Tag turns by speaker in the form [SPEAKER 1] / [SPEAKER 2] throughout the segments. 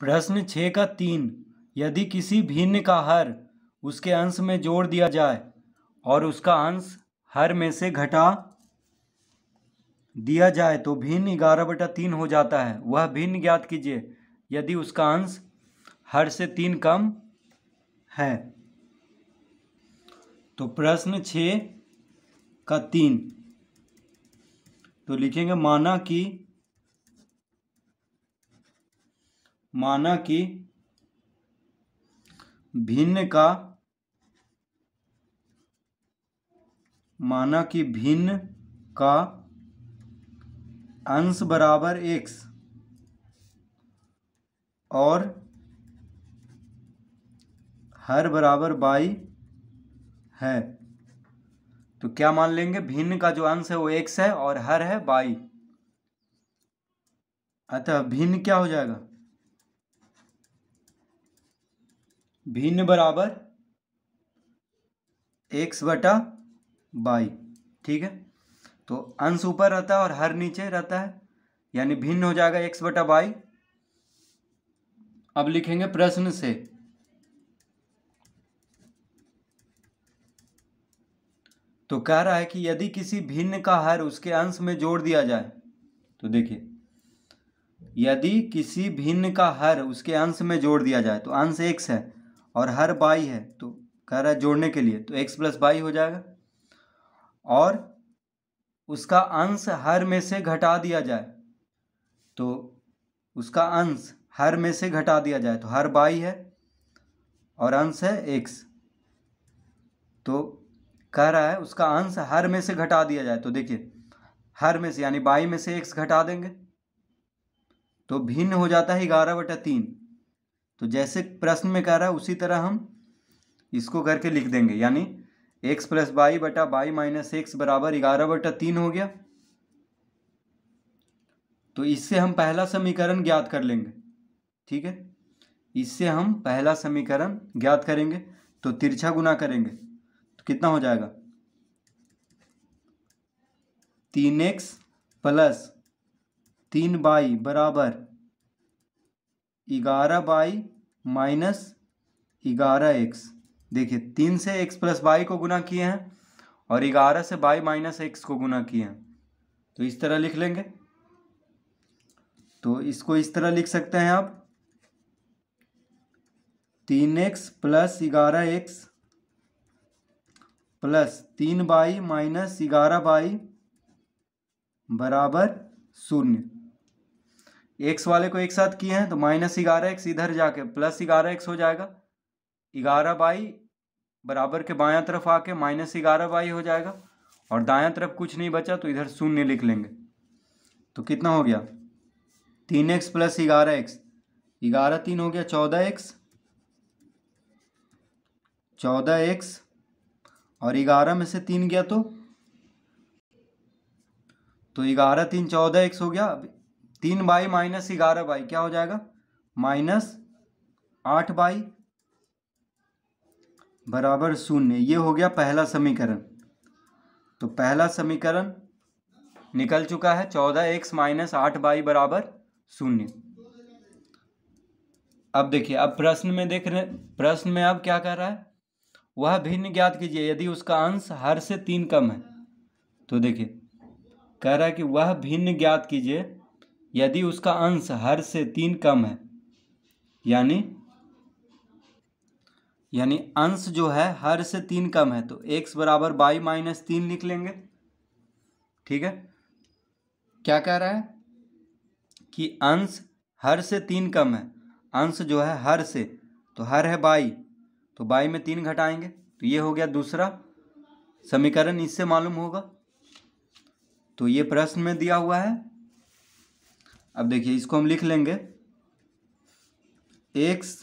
[SPEAKER 1] प्रश्न छः का तीन यदि किसी भिन्न का हर उसके अंश में जोड़ दिया जाए और उसका अंश हर में से घटा दिया जाए तो भिन्न ग्यारह बटा तीन हो जाता है वह भिन्न ज्ञात कीजिए यदि उसका अंश हर से तीन कम है तो प्रश्न छ का तीन तो लिखेंगे माना कि माना कि भिन्न का माना कि भिन्न का अंश बराबर एक्स और हर बराबर बाई है तो क्या मान लेंगे भिन्न का जो अंश है वो एक्स है और हर है बाई अतः भिन्न क्या हो जाएगा भिन्न बराबर एक्स बटा बाई ठीक है तो अंश ऊपर रहता है और हर नीचे रहता है यानी भिन्न हो जाएगा एक्स बटा बाई अब लिखेंगे प्रश्न से तो कह रहा है कि यदि किसी भिन्न का हर उसके अंश में जोड़ दिया जाए तो देखिए यदि किसी भिन्न का हर उसके अंश में जोड़ दिया जाए तो अंश एक्स है और हर बाई है तो कह रहा है जोड़ने के लिए तो एक्स प्लस बाई हो जाएगा और उसका अंश हर में से घटा दिया जाए तो उसका अंश हर में से घटा दिया जाए तो हर बाई है और अंश है एक्स तो कह रहा है उसका अंश हर में से घटा दिया जाए तो देखिए हर में से यानी बाई में से एक्स घटा देंगे तो भिन्न हो जाता है ग्यारह बटा तीन तो जैसे प्रश्न में कह रहा है उसी तरह हम इसको करके लिख देंगे यानी एक्स प्लस बाई बटा बाई माइनस एक्स बराबर ग्यारह बटा तीन हो गया तो इससे हम पहला समीकरण ज्ञात कर लेंगे ठीक है इससे हम पहला समीकरण ज्ञात करेंगे तो तिरछा गुना करेंगे तो कितना हो जाएगा तीन एक्स प्लस तीन बाई बराबर ग्यारह बाई माइनस ग्यारह एक्स देखिए तीन से एक्स प्लस बाई को गुना किए हैं और ग्यारह से बाई माइनस एक्स को गुना किए हैं तो इस तरह लिख लेंगे तो इसको इस तरह लिख सकते हैं आप तीन एक्स प्लस ग्यारह एक्स प्लस तीन बाई माइनस ग्यारह बाई बराबर शून्य एक्स वाले को एक साथ किए हैं तो माइनस ग्यारह एक्स इधर जाके प्लस ग्यारह एक्स हो जाएगा ग्यारह बाई बराबर के बायां तरफ आके माइनस ग्यारह बाई हो जाएगा और दायां तरफ कुछ नहीं बचा तो इधर शून्य लिख लेंगे तो कितना हो गया तीन एक्स प्लस ग्यारह एक्स ग्यारह तीन हो गया चौदह एक्स चौदह एक्स और ग्यारह में से तीन गया तो तो ग्यारह तीन चौदह एक्स हो गया अब तीन बाई माइनस ग्यारह बाई क्या हो जाएगा माइनस आठ बाई बराबर शून्य ये हो गया पहला समीकरण तो पहला समीकरण निकल चुका है चौदह एक्स माइनस आठ बाई बराबर शून्य अब देखिए अब प्रश्न में देख रहे प्रश्न में अब क्या कह रहा है वह भिन्न ज्ञात कीजिए यदि उसका अंश हर से तीन कम है तो देखिए कह रहा है कि वह भिन्न ज्ञात कीजिए यदि उसका अंश हर से तीन कम है यानी यानी अंश जो है हर से तीन कम है तो एक्स बराबर बाई माइनस तीन लिख लेंगे ठीक है क्या कह रहा है कि अंश हर से तीन कम है अंश जो है हर से तो हर है बाई तो बाई में तीन घटाएंगे तो ये हो गया दूसरा समीकरण इससे मालूम होगा तो ये प्रश्न में दिया हुआ है अब देखिए इसको हम लिख लेंगे एक्स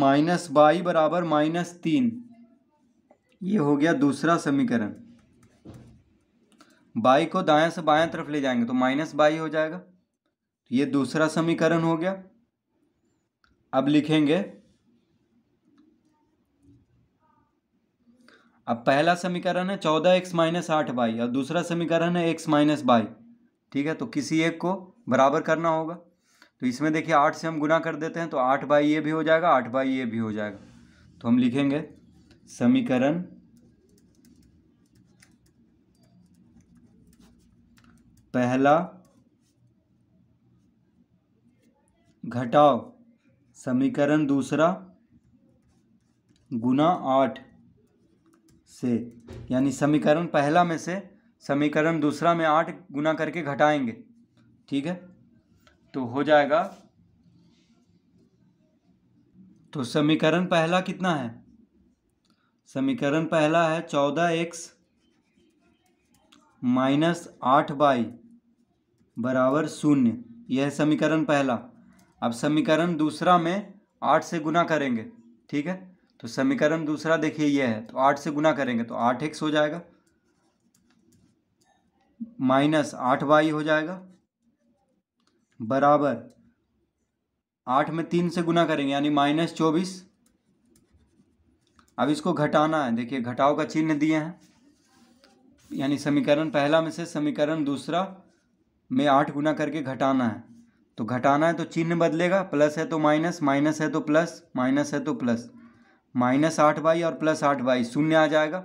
[SPEAKER 1] माइनस वाई बराबर माइनस तीन ये हो गया दूसरा समीकरण बाई को दाएं से बाएं तरफ ले जाएंगे तो माइनस बाई हो जाएगा तो ये दूसरा समीकरण हो गया अब लिखेंगे अब पहला समीकरण है चौदह एक्स माइनस आठ बाई और दूसरा समीकरण है एक्स माइनस बाई ठीक है तो किसी एक को बराबर करना होगा तो इसमें देखिए आठ से हम गुना कर देते हैं तो आठ बाई ये भी हो जाएगा आठ बाई ये भी हो जाएगा तो हम लिखेंगे समीकरण पहला घटाओ समीकरण दूसरा गुना आठ से यानी समीकरण पहला में से समीकरण दूसरा में आठ गुना करके घटाएंगे ठीक है तो हो जाएगा तो समीकरण पहला कितना है समीकरण पहला है चौदह एक्स माइनस आठ बाई बराबर शून्य यह समीकरण पहला अब समीकरण दूसरा में आठ से गुना करेंगे ठीक है तो समीकरण दूसरा देखिए यह है तो आठ से गुना करेंगे तो आठ एक्स हो जाएगा माइनस आठ वाई हो जाएगा बराबर आठ में तीन से गुना करेंगे यानी माइनस चौबीस अब इसको घटाना है देखिए घटाओ का चिन्ह दिए हैं यानी समीकरण पहला में से समीकरण दूसरा में आठ गुना करके घटाना है तो घटाना है तो चिन्ह बदलेगा प्लस है तो माइनस माइनस है तो प्लस माइनस है तो प्लस माइनस आठ बाई और प्लस आठ बाई शून्य आ जाएगा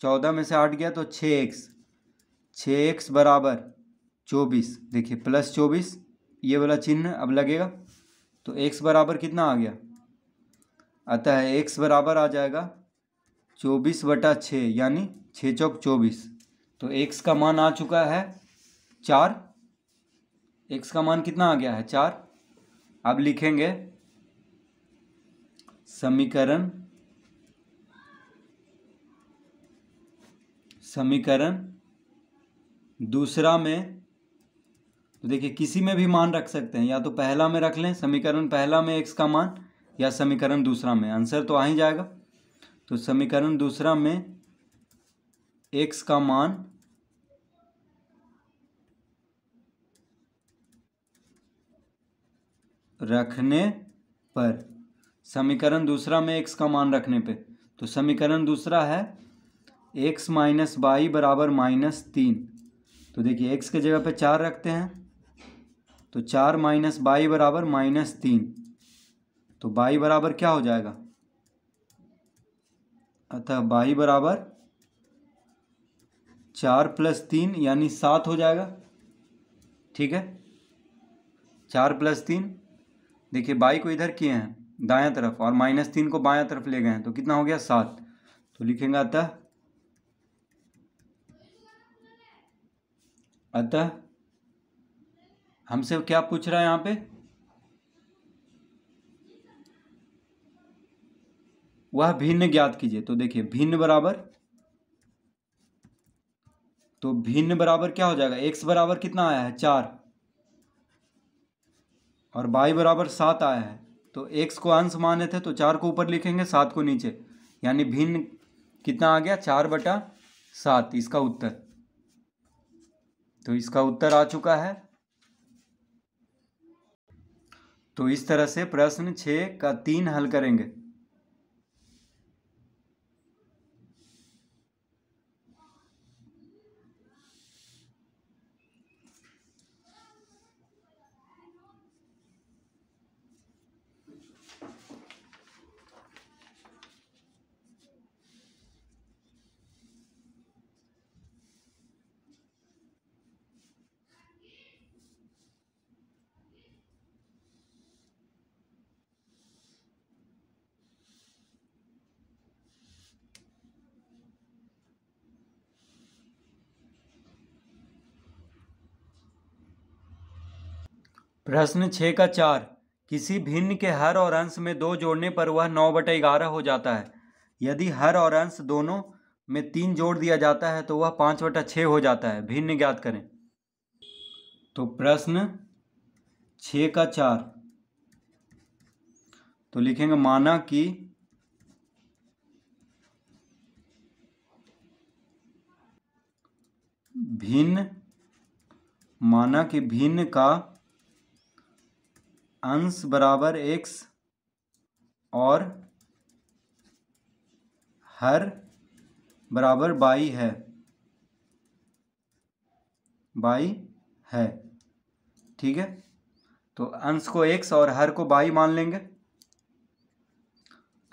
[SPEAKER 1] चौदह में से आठ गया तो छः एक्स छः एक्स बराबर चौबीस देखिए प्लस चौबीस ये वाला चिन्ह अब लगेगा तो एक्स बराबर कितना आ गया अतः एक्स बराबर आ जाएगा चौबीस बटा छः यानी छः चौक चौबीस तो एक्स का मान आ चुका है चार एक्स का मान कितना आ गया है चार अब लिखेंगे समीकरण समीकरण दूसरा में तो देखिए किसी में भी मान रख सकते हैं या तो पहला में रख लें समीकरण पहला में एक्स का मान या समीकरण दूसरा में आंसर तो आ ही जाएगा तो समीकरण दूसरा में एक्स का मान रखने पर समीकरण दूसरा में एक्स का मान रखने पे तो समीकरण दूसरा है एक्स माइनस बाई बराबर माइनस तीन तो देखिए एक्स के जगह पे चार रखते हैं तो चार माइनस बाई बराबर माइनस तीन तो बाई बराबर क्या हो जाएगा अतः बाई बराबर चार प्लस तीन यानी सात हो जाएगा ठीक है चार प्लस तीन देखिए बाई को इधर किए हैं दायां तरफ और माइनस तीन को बायां तरफ ले गए हैं तो कितना हो गया सात तो लिखेंगे अतः अतः हमसे क्या पूछ रहा है यहाँ पे वह भिन्न ज्ञात कीजिए तो देखिए भिन्न बराबर तो भिन्न बराबर क्या हो जाएगा एक्स बराबर कितना आया है चार और बाई बराबर सात आया है तो एक्स को अंश माने थे तो चार को ऊपर लिखेंगे सात को नीचे यानी भिन्न कितना आ गया चार बटा सात इसका उत्तर तो इसका उत्तर आ चुका है तो इस तरह से प्रश्न छः का तीन हल करेंगे प्रश्न छः का चार किसी भिन्न के हर और अंश में दो जोड़ने पर वह नौ बटे ग्यारह हो जाता है यदि हर और अंश दोनों में तीन जोड़ दिया जाता है तो वह पाँच बटा छः हो जाता है भिन्न ज्ञात करें तो प्रश्न छः का चार तो लिखेंगे माना कि भिन्न माना कि भिन्न का अंश बराबर एक्स और हर बराबर बाई है बाई है ठीक है तो अंश को एक्स और हर को बाई मान लेंगे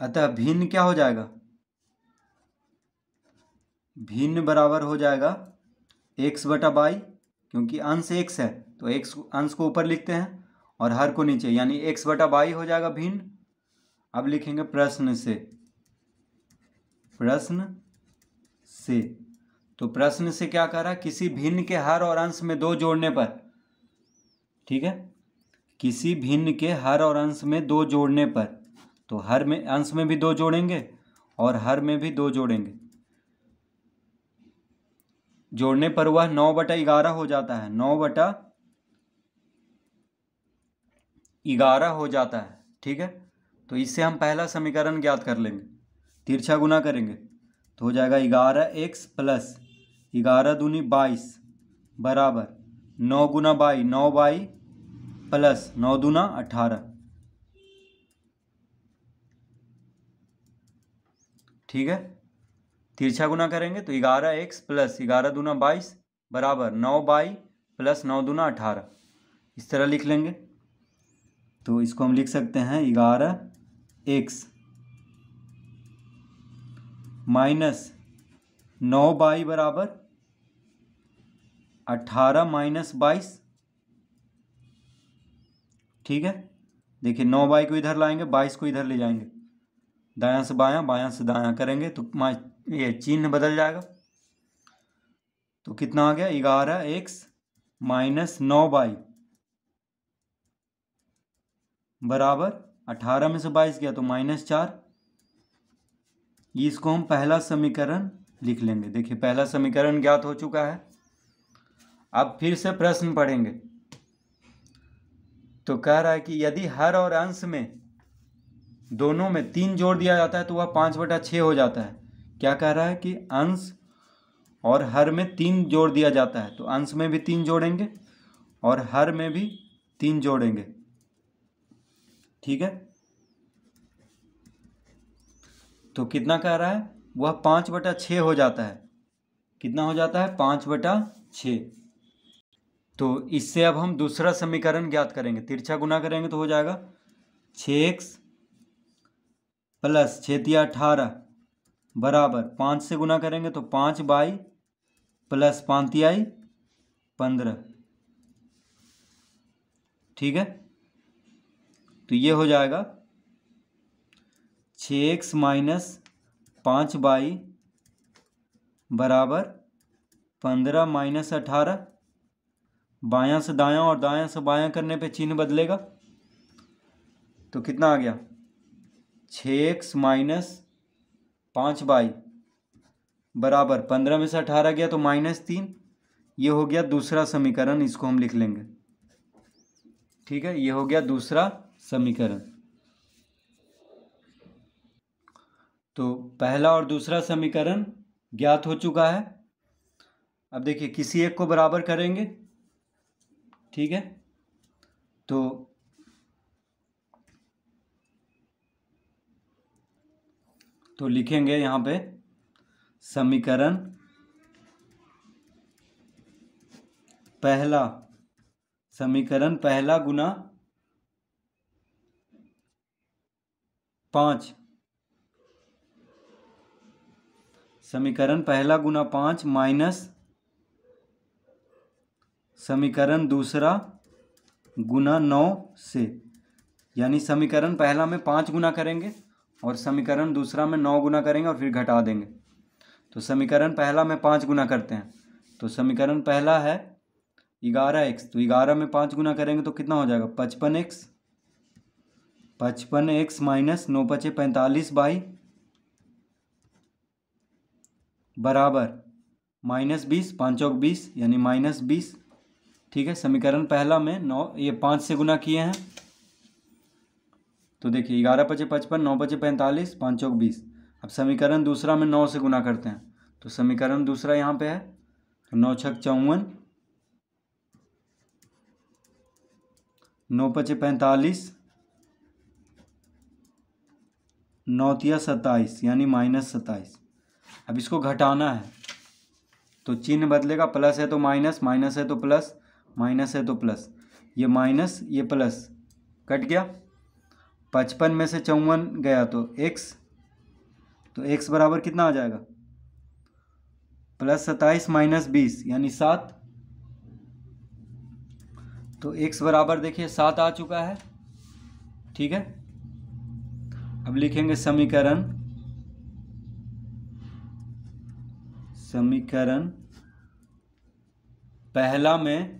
[SPEAKER 1] अतः भिन्न क्या हो जाएगा भिन्न बराबर हो जाएगा एक्स बटा बाई क्योंकि अंश एक्स है तो एक्स अंश को ऊपर लिखते हैं और हर को नीचे यानी एक्स बटा बाई हो जाएगा भिन्न अब लिखेंगे प्रश्न से प्रश्न से तो प्रश्न से क्या कर रहा है किसी भिन्न के हर और अंश में दो जोड़ने पर ठीक है किसी भिन्न के हर और अंश में दो जोड़ने पर तो हर में अंश में भी दो जोड़ेंगे और हर में भी दो जोड़ेंगे जोड़ने पर वह नौ बटा ग्यारह हो जाता है नौ बटा ग्यारह हो जाता है ठीक है तो इससे हम पहला समीकरण ज्ञात कर लेंगे तिरछा गुना करेंगे तो हो जाएगा ग्यारह एक्स प्लस ग्यारह दूनी बाईस बराबर नौ गुना बाई नौ बाई प्लस नौ दूना अठारह ठीक है तिरछा गुना करेंगे तो ग्यारह एक्स प्लस ग्यारह दूना बाईस बराबर नौ बाई प्लस नौ दूना अठारह इस तरह लिख लेंगे तो इसको हम लिख सकते हैं ग्यारह एक्स माइनस नौ बाई बराबर अट्ठारह माइनस बाईस ठीक है देखिए नौ बाई को इधर लाएंगे बाईस को इधर ले जाएंगे दायां से बायां बायां से दायां करेंगे तो ये चिन्ह बदल जाएगा तो कितना आ गया ग्यारह एक्स माइनस नौ बाई बराबर अठारह में से बाईस गया तो माइनस चार इसको हम पहला समीकरण लिख लेंगे देखिए पहला समीकरण ज्ञात हो चुका है अब फिर से प्रश्न पढ़ेंगे तो कह रहा है कि यदि हर और अंश में दोनों में तीन जोड़ दिया जाता है तो वह पाँच बटा छः हो जाता है क्या कह रहा है कि अंश और हर में तीन जोड़ दिया जाता है तो अंश में भी तीन जोड़ेंगे और हर में भी तीन जोड़ेंगे ठीक है तो कितना कह रहा है वह पाँच बटा छ हो जाता है कितना हो जाता है पाँच बटा छ तो इससे अब हम दूसरा समीकरण ज्ञात करेंगे तिरछा गुना करेंगे तो हो जाएगा छ प्लस छतिया अठारह बराबर पाँच से गुना करेंगे तो पाँच बाई प्लस पांतियाई पंद्रह ठीक है तो ये हो जाएगा छ एक्स माइनस पाँच बाई बराबर पंद्रह माइनस अठारह बाया से दायां और दायां से बाया करने पे चिन्ह बदलेगा तो कितना आ गया छः एक्स माइनस पाँच बाई बराबर पंद्रह में से अठारह गया तो माइनस तीन ये हो गया दूसरा समीकरण इसको हम लिख लेंगे ठीक है ये हो गया दूसरा समीकरण तो पहला और दूसरा समीकरण ज्ञात हो चुका है अब देखिए किसी एक को बराबर करेंगे ठीक है तो तो लिखेंगे यहां पे समीकरण पहला समीकरण पहला गुना पांच समीकरण पहला गुना पांच माइनस समीकरण दूसरा गुना नौ से यानी समीकरण पहला में पांच गुना करेंगे और समीकरण दूसरा में नौ गुना करेंगे और फिर घटा देंगे तो समीकरण पहला में पांच गुना करते हैं तो समीकरण पहला है ग्यारह एक्स तो ग्यारह में पांच गुना करेंगे तो कितना हो जाएगा पचपन एक्स पचपन एक्स माइनस नौ पचे पैंतालीस बाई बराबर माइनस बीस पाँचों और बीस यानी माइनस बीस ठीक है समीकरण पहला में नौ ये पाँच से गुना किए हैं तो देखिए ग्यारह पचे पचपन नौ पचे पैंतालीस पाँचों चौक बीस अब समीकरण दूसरा में नौ से गुना करते हैं तो समीकरण दूसरा यहाँ पे है तो नौ छक चौवन नौ पचे पैंतालीस नौतिया सत्ताईस यानी माइनस सत्ताईस अब इसको घटाना है तो चिन्ह बदलेगा प्लस है तो माइनस माइनस है तो प्लस माइनस है तो प्लस ये माइनस ये प्लस कट गया पचपन में से चौवन गया तो एक्स तो एक्स बराबर कितना आ जाएगा प्लस सत्ताईस माइनस बीस यानी सात तो एक्स बराबर देखिए सात आ चुका है ठीक है अब लिखेंगे समीकरण समीकरण पहला में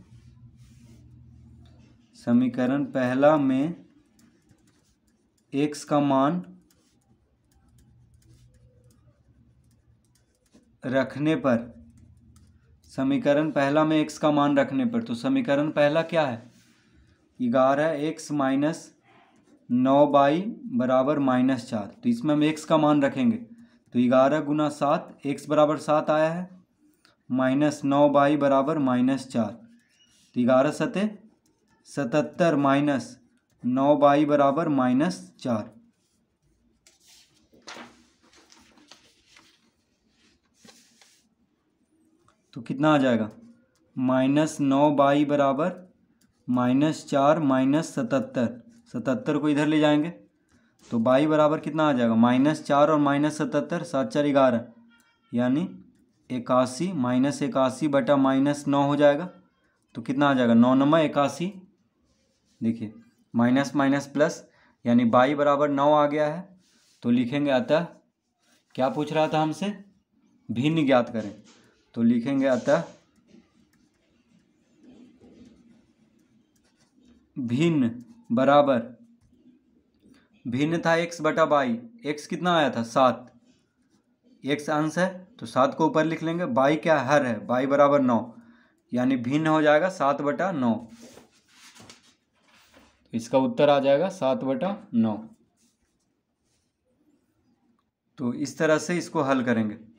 [SPEAKER 1] समीकरण पहला में एक्स का मान रखने पर समीकरण पहला में एक्स का मान रखने पर तो समीकरण पहला क्या है ग्यारह एक्स माइनस नौ बाई बराबर माइनस चार तो इसमें हम एक्स का मान रखेंगे तो ग्यारह गुना सात एक्स बराबर सात आया है माइनस नौ बाई बराबर माइनस चार तो ग्यारह सतह सतहत्तर माइनस नौ बाई बराबर माइनस चार तो कितना आ जाएगा माइनस नौ बाई बराबर माइनस चार माइनस सतहत्तर सतहत्तर को इधर ले जाएंगे तो बाई बराबर कितना आ जाएगा माइनस चार और माइनस सतहत्तर सात चार ग्यारह यानी इक्यासी माइनस इक्यासी बटा माइनस नौ हो जाएगा तो कितना आ जाएगा नौ नंबर इक्यासी देखिए माइनस माइनस प्लस यानी बाई बराबर नौ आ गया है तो लिखेंगे अतः क्या पूछ रहा था हमसे भिन्न ज्ञात करें तो लिखेंगे अतः भिन्न बराबर भिन्न था एक्स बटा बाई एक्स कितना आया था सात एक्स अंश है तो सात को ऊपर लिख लेंगे बाई क्या हर है बाई बराबर नौ यानी भिन्न हो जाएगा सात बटा नौ तो इसका उत्तर आ जाएगा सात बटा नौ तो इस तरह से इसको हल करेंगे